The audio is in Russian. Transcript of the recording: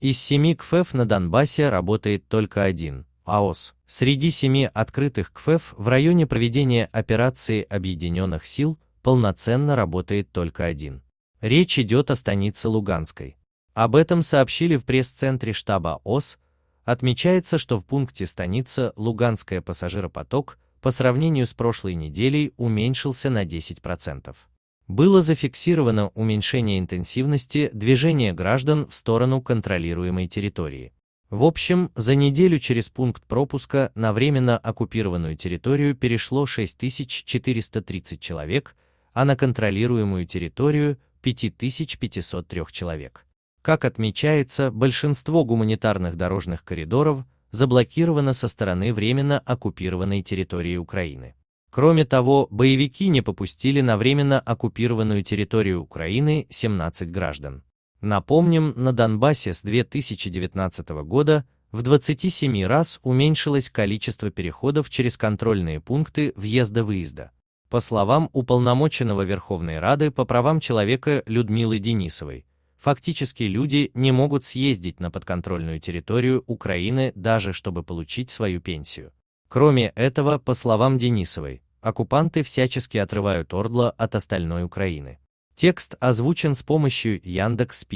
Из семи КФЭФ на Донбассе работает только один – АОС. Среди семи открытых КФЭФ в районе проведения операции Объединенных сил полноценно работает только один. Речь идет о станице Луганской. Об этом сообщили в пресс-центре штаба ОС. Отмечается, что в пункте станица Луганская пассажиропоток по сравнению с прошлой неделей уменьшился на 10% было зафиксировано уменьшение интенсивности движения граждан в сторону контролируемой территории. В общем, за неделю через пункт пропуска на временно оккупированную территорию перешло 6430 человек, а на контролируемую территорию – 5503 человек. Как отмечается, большинство гуманитарных дорожных коридоров заблокировано со стороны временно оккупированной территории Украины. Кроме того, боевики не попустили на временно оккупированную территорию Украины 17 граждан. Напомним, на Донбассе с 2019 года в 27 раз уменьшилось количество переходов через контрольные пункты въезда-выезда. По словам уполномоченного Верховной Рады по правам человека Людмилы Денисовой, фактически люди не могут съездить на подконтрольную территорию Украины даже чтобы получить свою пенсию. Кроме этого, по словам Денисовой, оккупанты всячески отрывают Ордло от остальной Украины. Текст озвучен с помощью Яндекс